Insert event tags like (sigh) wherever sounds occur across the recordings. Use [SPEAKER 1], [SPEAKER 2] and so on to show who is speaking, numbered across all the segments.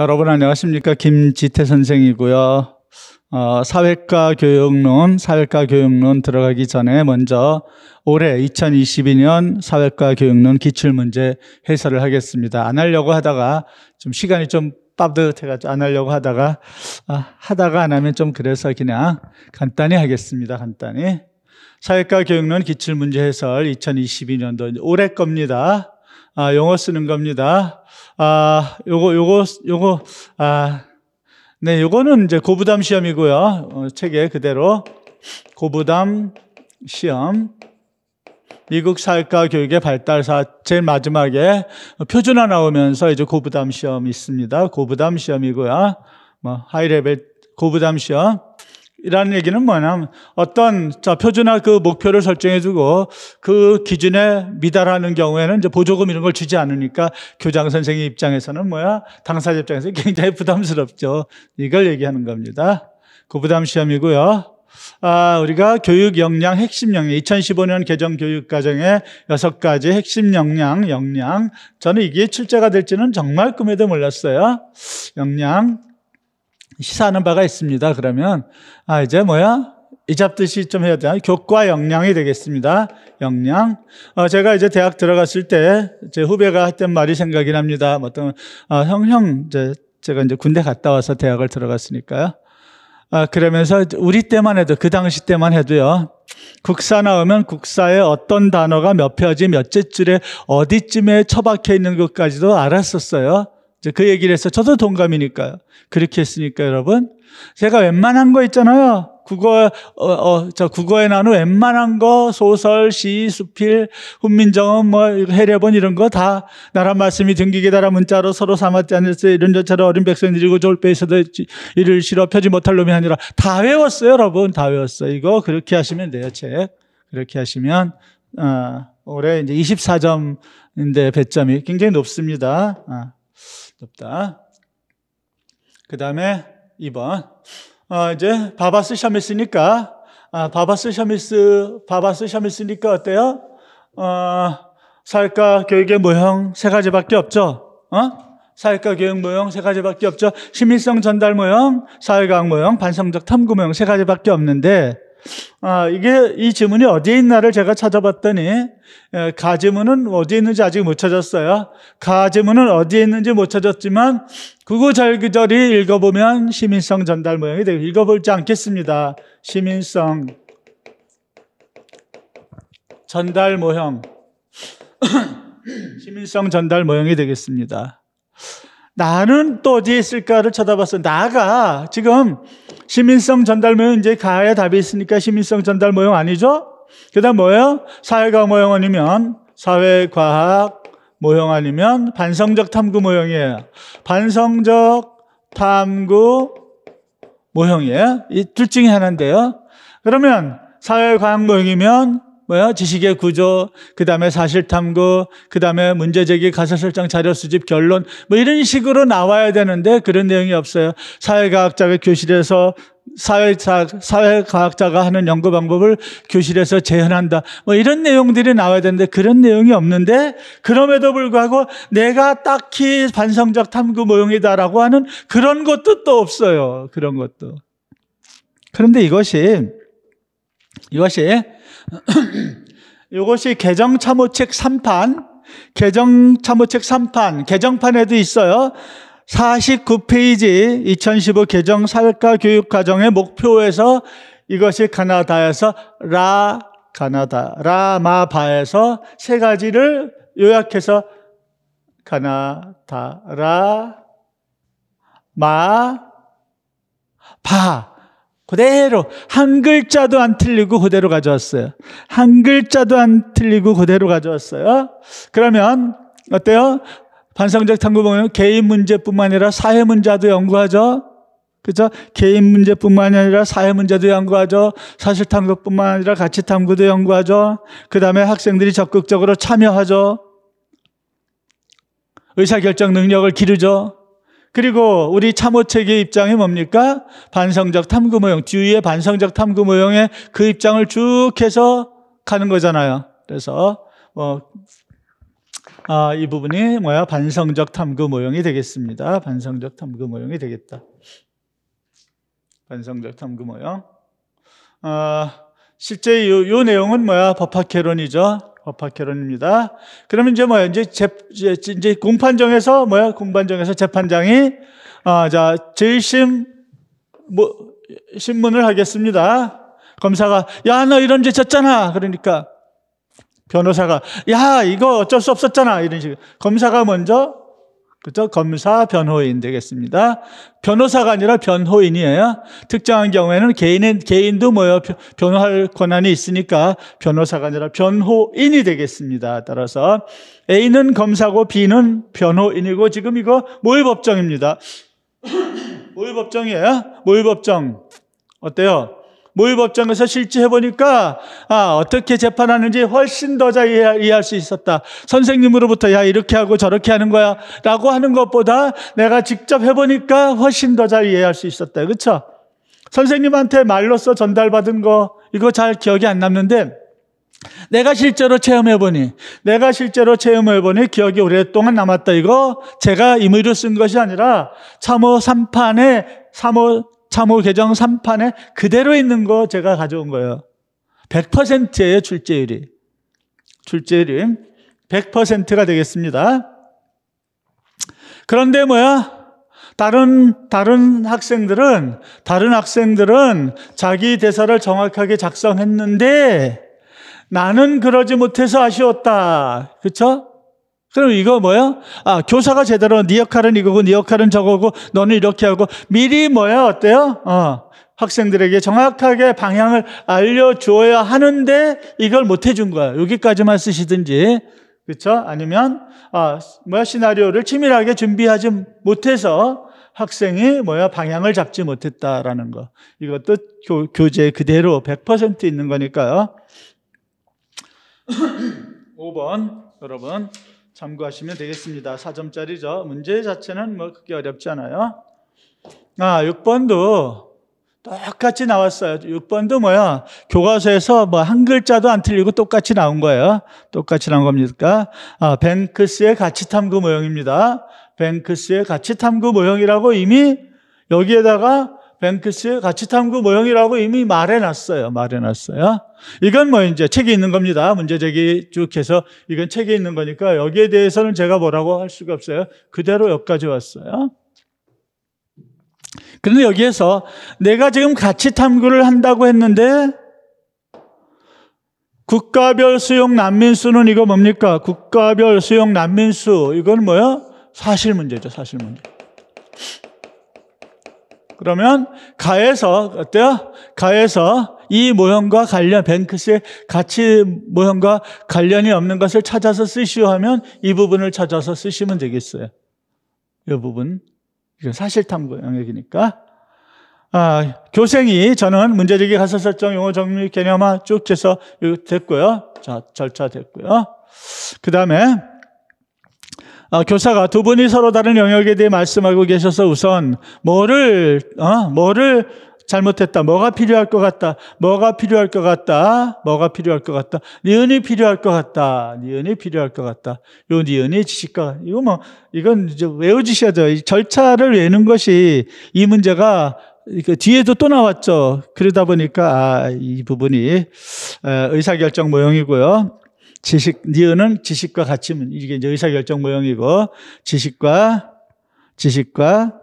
[SPEAKER 1] 여러분 안녕하십니까 김지태 선생이고요. 어, 사회과 교육론, 사회과 교육론 들어가기 전에 먼저 올해 2022년 사회과 교육론 기출문제 해설을 하겠습니다. 안 하려고 하다가 좀 시간이 좀 빠듯해가지고 안 하려고 하다가 아, 하다가 안 하면 좀 그래서 그냥 간단히 하겠습니다. 간단히 사회과 교육론 기출문제 해설 2022년도 올해 겁니다. 아, 용어 쓰는 겁니다. 아, 요거, 요거, 요거, 아, 네, 요거는 이제 고부담 시험이고요. 어, 책에 그대로 고부담 시험. 미국 사회과 교육의 발달사 제일 마지막에 표준화 나오면서 이제 고부담 시험이 있습니다. 고부담 시험이고요. 뭐 하이레벨 고부담 시험 이라는 얘기는 뭐냐면 어떤 자 표준화 그 목표를 설정해주고 그 기준에 미달하는 경우에는 이제 보조금 이런 걸 주지 않으니까 교장 선생의 입장에서는 뭐야 당사자 입장에서 굉장히 부담스럽죠 이걸 얘기하는 겁니다 그 부담 시험이고요 아, 우리가 교육 역량 핵심 역량 2015년 개정 교육 과정의 여섯 가지 핵심 역량 역량 저는 이게 출제가 될지는 정말 꿈에도 몰랐어요 역량 시사하는 바가 있습니다. 그러면 아 이제 뭐야? 이 잡듯이 좀 해야 돼요. 교과 역량이 되겠습니다. 역량. 어, 제가 이제 대학 들어갔을 때 제 후배가 했던 말이 생각이 납니다. 뭐 어떤 어, 형형 이제 제가 이제 군대 갔다 와서 대학을 들어갔으니까요. 아, 그러면서 우리 때만 해도 그 당시 때만 해도요. 국사 나오면 국사에 어떤 단어가 몇 페이지 몇째 줄에 어디쯤에 처박혀 있는 것까지도 알았었어요. 이제 그 얘기를 해서 저도 동감이니까요. 그렇게 했으니까 여러분 제가 웬만한 거 있잖아요. 국어 어, 어, 저 국어에 나오는 웬만한 거 소설, 시, 수필, 훈민정음, 뭐 해례본 이런 거 다 나라 말씀이 등기기다라 문자로 서로 삼았지 않으세 이런 저처럼 어린 백성들이고 졸을 배에서도 이를 싫어 펴지 못할 놈이 아니라 다 외웠어요, 여러분 다 외웠어요. 이거 그렇게 하시면 돼요, 책 그렇게 하시면 어, 올해 이제 24점인데 배점이 굉장히 높습니다. 어. 높다. 그 다음에 2번. 어, 이제 바바스 샤미스니까, 아, 바바스 샤미스, 바바스 샤미스니까 어때요? 어, 사회과 교육의 모형 세 가지밖에 없죠. 어? 사회과 교육 모형 세 가지밖에 없죠. 시민성 전달 모형, 사회과학 모형, 반성적 탐구 모형 세 가지밖에 없는데 아, 이게 이 지문이 어디에 있나를 제가 찾아봤더니 가 지문은 어디에 있는지 아직 못 찾았어요. 가 지문은 어디에 있는지 못 찾았지만 그거 절기절이 읽어보면 시민성 전달 모양이 되고 읽어볼지 않겠습니다. 시민성 전달 모형 (clears throat) 시민성 전달 모형이 되겠습니다. 나는 또 어디에 있을까를 쳐다봤어요. 나가 지금 시민성 전달 모형 이제 가에 답이 있으니까 시민성 전달 모형 아니죠? 그다음 뭐예요? 사회과 모형 아니면 사회과학 모형 아니면 반성적 탐구 모형이에요. 반성적 탐구 모형이에요. 이 둘 중에 하나인데요. 그러면 사회과학 모형이면 뭐야? 지식의 구조, 그 다음에 사실탐구, 그 다음에 문제제기, 가사설정, 자료수집, 결론, 뭐 이런 식으로 나와야 되는데 그런 내용이 없어요. 사회과학자가 교실에서 사회사, 사회과학자가 하는 연구 방법을 교실에서 재현한다. 뭐 이런 내용들이 나와야 되는데 그런 내용이 없는데 그럼에도 불구하고 내가 딱히 반성적 탐구 모형이다라고 하는 그런 것도 또 없어요. 그런 것도. 그런데 이것이, 이것이 이것이 (clears throat) 개정참호책 3판, 개정참호책 3판, 개정판에도 있어요. 49페이지 2015 개정 사회과 교육 과정의 목표에서 이것이 가나다에서 라 가나다 라 마바에서 세 가지를 요약해서 가나다 라마바 그대로 한 글자도 안 틀리고 그대로 가져왔어요. 한 글자도 안 틀리고 그대로 가져왔어요. 어? 그러면 어때요? 반성적 탐구 보면 개인 문제뿐만 아니라 사회 문제도 연구하죠. 그죠? 개인 문제뿐만 아니라 사회 문제도 연구하죠. 사실 탐구뿐만 아니라 가치 탐구도 연구하죠. 그 다음에 학생들이 적극적으로 참여하죠. 의사결정 능력을 기르죠. 그리고 우리 참호책의 입장이 뭡니까? 반성적 탐구 모형, 주위에 반성적 탐구 모형의 그 입장을 쭉 해서 가는 거잖아요. 그래서 뭐 아, 이 부분이 뭐야? 반성적 탐구 모형이 되겠습니다. 반성적 탐구 모형이 되겠다. 반성적 탐구 모형. 아, 실제 이, 이 내용은 뭐야? 법학개론이죠. 법학결혼입니다. 그러면 이제 뭐야? 이제 재, 이제 이제 공판정에서 뭐야? 공판정에서 재판장이 아, 자, 재심 뭐 신문을 하겠습니다. 검사가 야, 너 이런 죄 졌잖아. 그러니까 변호사가 야, 이거 어쩔 수 없었잖아. 이런 식으로 검사가 먼저 그죠? 검사 변호인 되겠습니다. 변호사가 아니라 변호인이에요. 특정한 경우에는 개인은 개인도 뭐요 변호할 권한이 있으니까 변호사가 아니라 변호인이 되겠습니다. 따라서 A는 검사고 B는 변호인이고 지금 이거 모의법정입니다. 모의법정이에요. 모의법정 어때요? 모의법정에서 실지 해보니까 아, 어떻게 재판하는지 훨씬 더 잘 이해할 수 있었다. 선생님으로부터 야 이렇게 하고 저렇게 하는 거야 라고 하는 것보다 내가 직접 해보니까 훨씬 더 잘 이해할 수 있었다. 그렇죠? 선생님한테 말로써 전달받은 거 이거 잘 기억이 안 남는데 내가 실제로 체험해보니, 내가 실제로 체험해보니 기억이 오랫동안 남았다. 이거 제가 임의로 쓴 것이 아니라 3호 3판에 3호 참호 개정 3판에 그대로 있는 거 제가 가져온 거예요. 1 0 0의 출제율이. 출제율이 100%가 되겠습니다. 그런데 뭐야? 다른 다른 학생들은 다른 학생들은 자기 대사를 정확하게 작성했는데 나는 그러지 못해서 아쉬웠다. 그렇죠? 그럼 이거 뭐야? 아, 교사가 제대로 네 역할은 이거고 네 역할은 저거고 너는 이렇게 하고 미리 뭐야? 어때요? 어. 학생들에게 정확하게 방향을 알려줘야 하는데 이걸 못 해준 거야. 여기까지만 쓰시든지. 그렇죠? 아니면 아, 뭐야 시나리오를 치밀하게 준비하지 못해서 학생이 뭐야 방향을 잡지 못했다라는 거. 이것도 교, 교재 그대로 100% 있는 거니까요. 5번 (clears throat) 여러분 참고하시면 되겠습니다. 4점짜리죠. 문제 자체는 뭐그게 어렵지 않아요. 아, 6번도 똑같이 나왔어요. 6번도 뭐야? 교과서에서 뭐 한 글자도 안 틀리고 똑같이 나온 거예요. 똑같이 나온 겁니까? 아, 뱅크스의 가치탐구 모형입니다. 뱅크스의 가치탐구 모형이라고 이미 여기에다가 뱅크스 가치탐구 모형이라고 이미 말해놨어요. 말해놨어요. 이건 뭐 이제 책이 있는 겁니다. 문제제기 쭉 해서 이건 책에 있는 거니까 여기에 대해서는 제가 뭐라고 할 수가 없어요. 그대로 여기까지 왔어요. 그런데 여기에서 내가 지금 가치탐구를 한다고 했는데 국가별 수용 난민수는 이거 뭡니까? 국가별 수용 난민수 이건 뭐야? 사실 문제죠. 사실 문제. 그러면 가에서 어때요? 가에서 이 모형과 관련 뱅크스의 가치 모형과 관련이 없는 것을 찾아서 쓰시오 하면 이 부분을 찾아서 쓰시면 되겠어요. 이 부분 이건 사실탐구 영역이니까. 아, 교생이 저는 문제제기 가사 설정 용어 정리 개념화 쭉 해서 됐고요. 자 절차 됐고요. 그 다음에 어, 교사가 두 분이 서로 다른 영역에 대해 말씀하고 계셔서 우선 뭐를 어, 뭐를 잘못했다. 뭐가 필요할 것 같다. 뭐가 필요할 것 같다. 뭐가 필요할 것 같다. 니은이 필요할 것 같다. 니은이 필요할 것 같다. 요 니은이 지식과 이거 뭐 이건 이제 외우지셔야죠 절차를 외는 것이 이 문제가 그 뒤에도 또 나왔죠. 그러다 보니까 아, 이 부분이 의사결정 모형이고요. 지식, 니은은 지식과 가침, 이게 이제 의사결정 모형이고, 지식과, 지식과,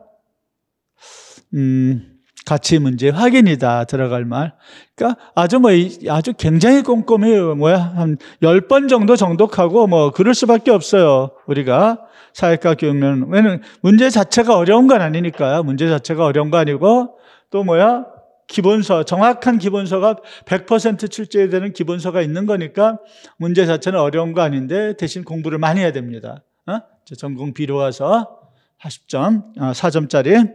[SPEAKER 1] 음, 가치 문제 확인이다 들어갈 말. 그니까 아주 뭐 아주 굉장히 꼼꼼해요. 뭐야 한 열 번 정도 정독하고 뭐 그럴 수밖에 없어요. 우리가 사회과 교육면 왜냐면 문제 자체가 어려운 건 아니니까 요 문제 자체가 어려운 거 아니고 또 뭐야 기본서, 정확한 기본서가 100% 출제되는 기본서가 있는 거니까 문제 자체는 어려운 거 아닌데 대신 공부를 많이 해야 됩니다. 어? 전공 비로 와서 40점, 아, 어, 4점짜리.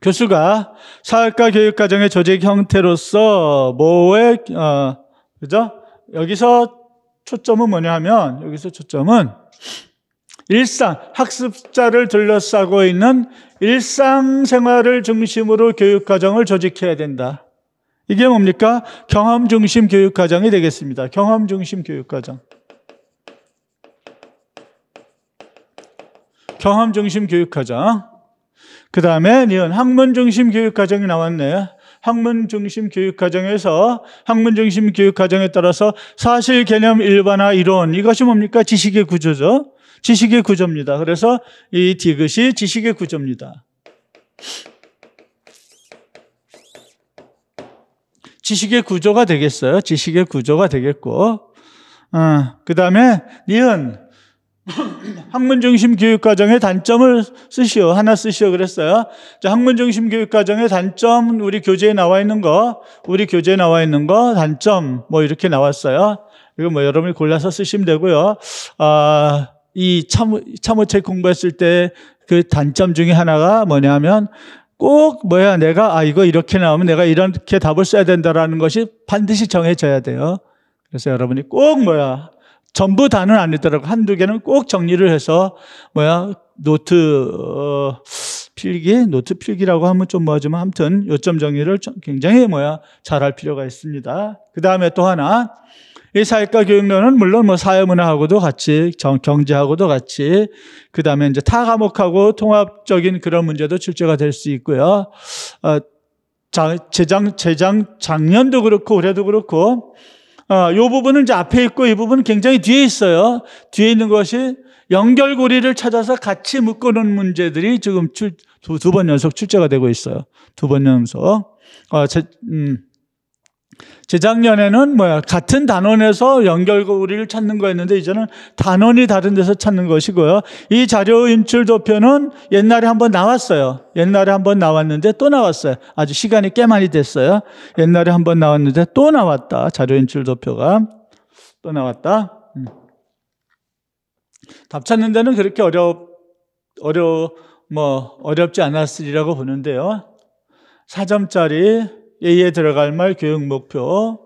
[SPEAKER 1] 교수가 사학과 교육과정의 조직 형태로서 뭐에, 어, 그죠? 여기서 초점은 뭐냐 하면, 여기서 초점은 일상, 학습자를 둘러싸고 있는 일상생활을 중심으로 교육과정을 조직해야 된다. 이게 뭡니까? 경험 중심 교육과정이 되겠습니다. 경험 중심 교육과정. 경험 중심 교육과정. 그 다음에 니은 학문 중심 교육과정이 나왔네. 요 학문 중심 교육 과정에서 학문 중심 교육 과정에 따라서 사실 개념 일반화 이론 이것이 뭡니까? 지식의 구조죠. 지식의 구조입니다. 그래서 이 디귿이 지식의 구조입니다. 지식의 구조가 되겠어요. 지식의 구조가 되겠고, 어, 그 다음에 니은 (laughs) 학문중심 교육과정의 단점을 쓰시오. 하나 쓰시오. 그랬어요. 자, 학문중심 교육과정의 단점, 우리 교재에 나와 있는 거, 우리 교재에 나와 있는 거, 단점, 뭐 이렇게 나왔어요. 이거 뭐 여러분이 골라서 쓰시면 되고요. 아, 이 참호, 참호책 공부했을 때 그 단점 중에 하나가 뭐냐면 꼭 뭐야 내가 아 이거 이렇게 나오면 내가 이렇게 답을 써야 된다라는 것이 반드시 정해져야 돼요. 그래서 여러분이 꼭 뭐야 전부 다는 아니더라고. 한두 개는 꼭 정리를 해서, 뭐야, 노트, 어, 필기? 노트 필기라고 하면 좀 뭐하지만, 아무튼 요점 정리를 굉장히 뭐야, 잘 할 필요가 있습니다. 그 다음에 또 하나, 이 사회과 교육론은 물론 뭐 사회문화하고도 같이 정, 경제하고도 같이 그 다음에 이제 타 과목하고 통합적인 그런 문제도 출제가 될 수 있고요. 어, 재장 재장 작년도 그렇고 올해도 그렇고 어, 요 부분은 이제 앞에 있고 이 부분은 굉장히 뒤에 있어요. 뒤에 있는 것이 연결고리를 찾아서 같이 묶어놓은 문제들이 지금 두번 두 연속 출제가 되고 있어요. 두 번 연속. 어, 제, 음. 재작년에는 뭐야 같은 단원에서 연결고리를 찾는 거였는데 이제는 단원이 다른 데서 찾는 것이고요. 이 자료 인출 도표는 옛날에 한번 나왔어요. 옛날에 한번 나왔는데 또 나왔어요. 아주 시간이 꽤 많이 됐어요. 옛날에 한번 나왔는데 또 나왔다. 자료 인출 도표가 또 나왔다. 음. 답 찾는 데는 그렇게 어렵 어려 뭐 어렵지 않았으리라고 보는데요. 4점짜리 A에 들어갈 말 교육 목표,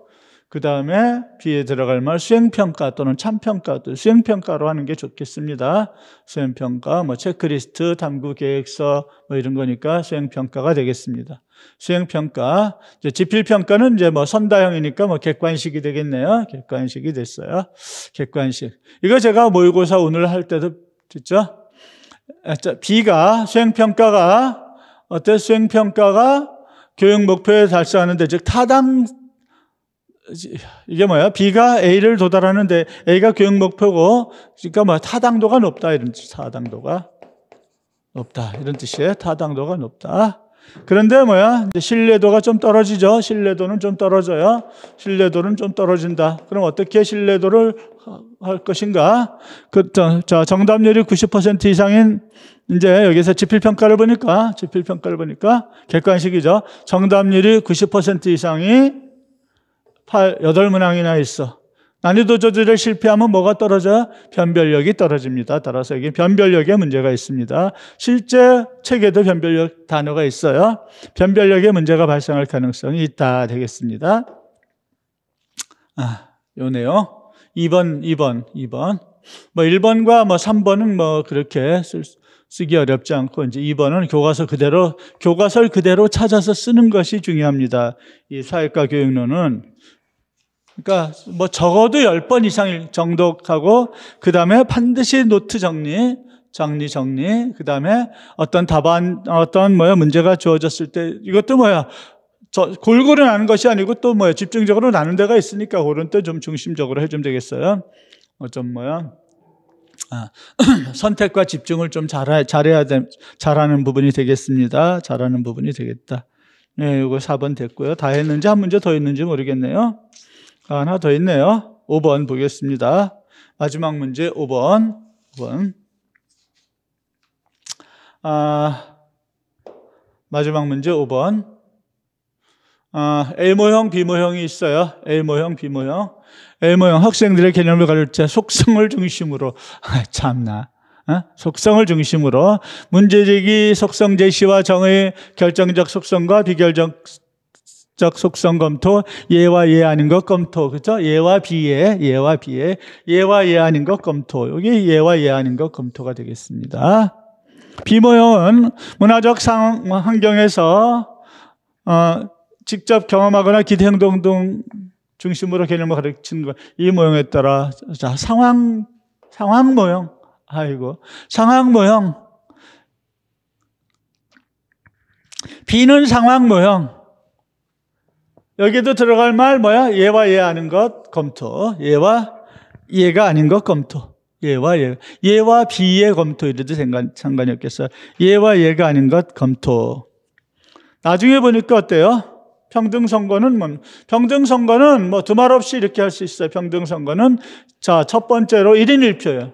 [SPEAKER 1] 그 다음에 B에 들어갈 말 수행평가 또는 참평가들 수행평가로 하는 게 좋겠습니다. 수행평가, 뭐 체크리스트, 탐구 계획서 뭐 이런 거니까 수행평가가 되겠습니다. 수행평가, 이제 지필평가는 이제 뭐 선다형이니까 뭐 객관식이 되겠네요. 객관식이 됐어요. 객관식. 이거 제가 모의고사 오늘 할 때도 듣죠? B가 아, 수행평가가 어때? 수행평가가 교육 목표에 달성하는데 즉 타당 이게 뭐야? B가 A를 도달하는데 A가 교육 목표고 그러니까 뭐 타당도가 높다 이런 뜻. 타당도가 높다 이런 뜻이에요. 타당도가 높다. 그런데 뭐야? 신뢰도가 좀 떨어지죠. 신뢰도는 좀 떨어져요. 신뢰도는 좀 떨어진다. 그럼 어떻게 신뢰도를 할 것인가? 그, 자, 정답률이 90% 이상인 이제 여기서 지필평가를 보니까, 지필평가를 보니까, 객관식이죠. 정답률이 90% 이상이 8, 8문항이나 있어. 난이도 조절에 실패하면 뭐가 떨어져? 변별력이 떨어집니다. 따라서 여기 변별력에 문제가 있습니다. 실제 책에도 변별력 단어가 있어요. 변별력에 문제가 발생할 가능성이 있다 되겠습니다. 아, 요네요. 2번, 2번, 2번. 뭐 1번과 뭐 3번은 뭐 그렇게 쓸, 쓰기 어렵지 않고 이제 2번은 교과서 그대로 교과서를 그대로 찾아서 쓰는 것이 중요합니다. 이 사회과 교육론은 그러니까 뭐 적어도 10번 이상 정독하고 그 다음에 반드시 노트 정리, 정리 정리, 그 다음에 어떤 답안, 어떤 뭐야 문제가 주어졌을 때 이것도 뭐야 저 골고루 나는 것이 아니고 또 뭐야 집중적으로 나는 데가 있으니까 그런 때 좀 중심적으로 해주면 되겠어요. 어좀 뭐야. 아, (clears throat) 선택과 집중을 좀 잘, 잘해야 돼, 잘하는 부분이 되겠습니다. 잘하는 부분이 되겠다. 네, 이거 4번 됐고요. 다 했는지 한 문제 더 있는지 모르겠네요. 아, 하나 더 있네요. 5번 보겠습니다. 마지막 문제 5번. 5번. 아, 마지막 문제 5번. 아, A모형, B모형이 있어요. A모형, B모형. A모형 학생들의 개념을 가를 때 속성을 중심으로 아, 참나. 어? 속성을 중심으로 문제제기 속성 제시와 정의 결정적 속성과 비결적 적 속성 검토, 예와 예 아닌 것 검토, 그죠? 예와 비예, 예와 비예, 예와 예 아닌 것 검토. 여기 예와 예 아닌 것 검토가 되겠습니다. 비모형은 문화적 상, 황 환경에서 어, 직접 경험하거나 기대 행동 등 중심으로 개념을 가르치는 것. 이 모형에 따라 자, 상황 상황 모형. 아이고 상황 모형. 비는 상황 모형. 여기도 들어갈 말 뭐야? 예와 예아는것 검토. 예와 예가 아닌 것 검토. 예와 예. 예와 비의 검토 이래도 상관, 상관이 없겠어요. 예와 예가 아닌 것 검토. 나중에 보니까 어때요? 평등 선거는 뭐 평등 선거는 뭐 두말 없이 이렇게 할 수 있어요. 평등 선거는 자, 첫 번째로 1인 1표예요.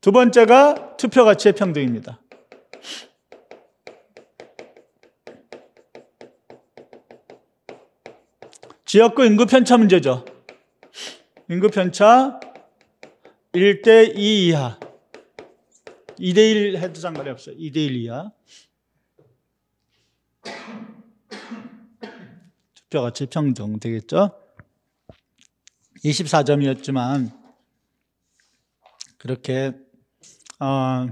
[SPEAKER 1] 두 번째가 투표 가치의 평등입니다. 지역구 인구 편차 문제죠. 인구 편차 1대 2 이하. 2대 1 해도 상관이 없어요. 2대 1 이하. 투표 가치 평등 되겠죠? 24점이었지만 그렇게 어,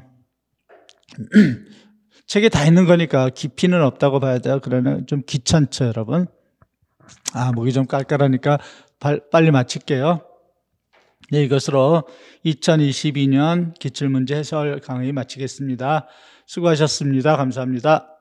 [SPEAKER 1] (clears throat) 책에 다 있는 거니까 깊이는 없다고 봐야 돼요. 그러면좀 귀찮죠, 여러분. 아, 목이 좀 깔깔하니까 빨리 마칠게요. 네, 이것으로 2022년 기출문제 해설 강의 마치겠습니다. 수고하셨습니다. 감사합니다.